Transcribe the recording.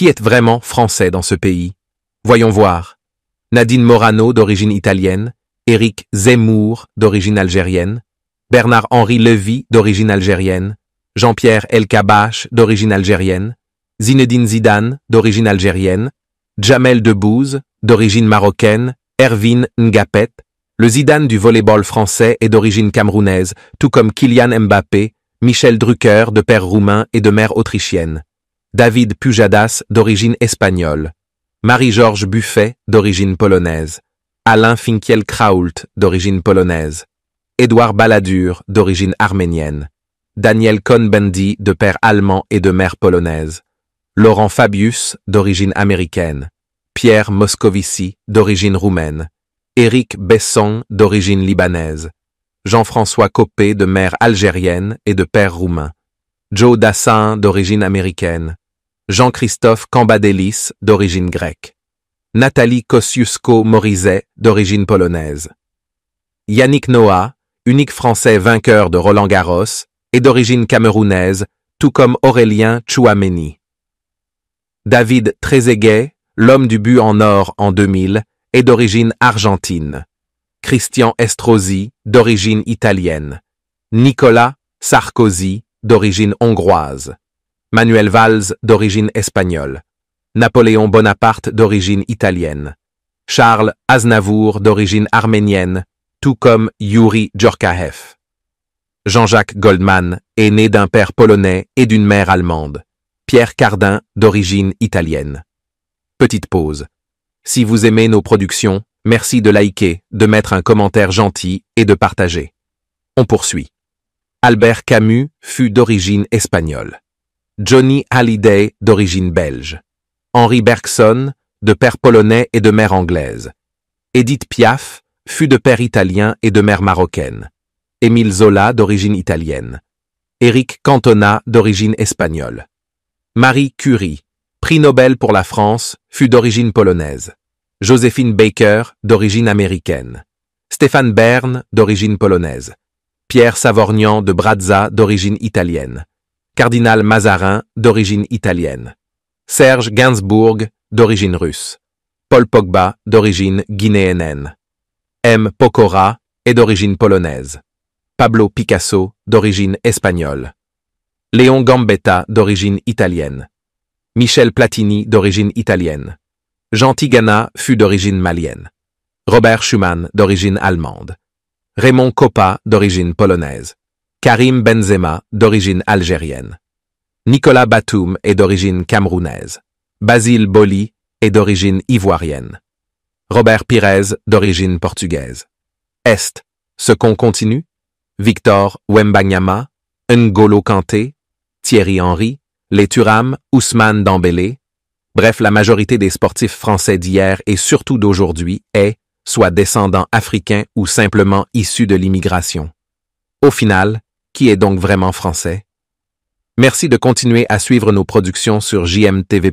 Qui est vraiment français dans ce pays Voyons voir. Nadine Morano, d'origine italienne, Éric Zemmour, d'origine algérienne, Bernard-Henri Levy, d'origine algérienne, Jean-Pierre Elkabach, d'origine algérienne, Zinedine Zidane, d'origine algérienne, Jamel Debbouze, d'origine marocaine, Ervin Ngapet, le Zidane du volleyball français est d'origine camerounaise, tout comme Kylian Mbappé, Michel Drucker de père roumain et de mère autrichienne. David Pujadas, d'origine espagnole, Marie-Georges Buffet, d'origine polonaise, Alain Finkiel-Krault, d'origine polonaise, Édouard Balladur, d'origine arménienne, Daniel Cohn-Bendy, de père allemand et de mère polonaise, Laurent Fabius, d'origine américaine, Pierre Moscovici, d'origine roumaine, Éric Besson, d'origine libanaise, Jean-François Copé, de mère algérienne et de père roumain, Joe Dassin, d'origine américaine, Jean-Christophe Cambadélis, d'origine grecque. Nathalie Kosciusko-Morizet, d'origine polonaise. Yannick Noah, unique Français vainqueur de Roland-Garros, et d'origine camerounaise, tout comme Aurélien Chouameni. David Trezeguet, l'homme du but en or en 2000, est d'origine argentine. Christian Estrosi, d'origine italienne. Nicolas Sarkozy, d'origine hongroise. Manuel Valls d'origine espagnole, Napoléon Bonaparte d'origine italienne, Charles Aznavour d'origine arménienne, tout comme Yuri Djorkaeff. Jean-Jacques Goldman est né d'un père polonais et d'une mère allemande. Pierre Cardin d'origine italienne. Petite pause. Si vous aimez nos productions, merci de liker, de mettre un commentaire gentil et de partager. On poursuit. Albert Camus fut d'origine espagnole. Johnny Hallyday, d'origine belge. Henri Bergson, de père polonais et de mère anglaise. Edith Piaf fut de père italien et de mère marocaine. Émile Zola, d'origine italienne. Éric Cantona, d'origine espagnole. Marie Curie, prix Nobel pour la France, fut d'origine polonaise. Joséphine Baker, d'origine américaine. Stéphane Bern, d'origine polonaise. Pierre Savorgnan de Brazza, d'origine italienne cardinal Mazarin, d'origine italienne, Serge Gainsbourg, d'origine russe, Paul Pogba, d'origine guinéenne, M. Pokora est d'origine polonaise, Pablo Picasso, d'origine espagnole, Léon Gambetta, d'origine italienne, Michel Platini, d'origine italienne, Jean Tigana fut d'origine malienne, Robert Schumann, d'origine allemande, Raymond Coppa, d'origine polonaise, Karim Benzema, d'origine algérienne. Nicolas Batoum, est d'origine camerounaise. Basile Boli est d'origine ivoirienne. Robert Pires, d'origine portugaise. Est, ce qu'on continue, Victor Wembanyama, N'Golo Kanté, Thierry Henry, les Turam, Ousmane Dambélé. Bref, la majorité des sportifs français d'hier et surtout d'aujourd'hui est, soit descendant africain ou simplement issu de l'immigration. Au final, qui est donc vraiment français? Merci de continuer à suivre nos productions sur JMTV+,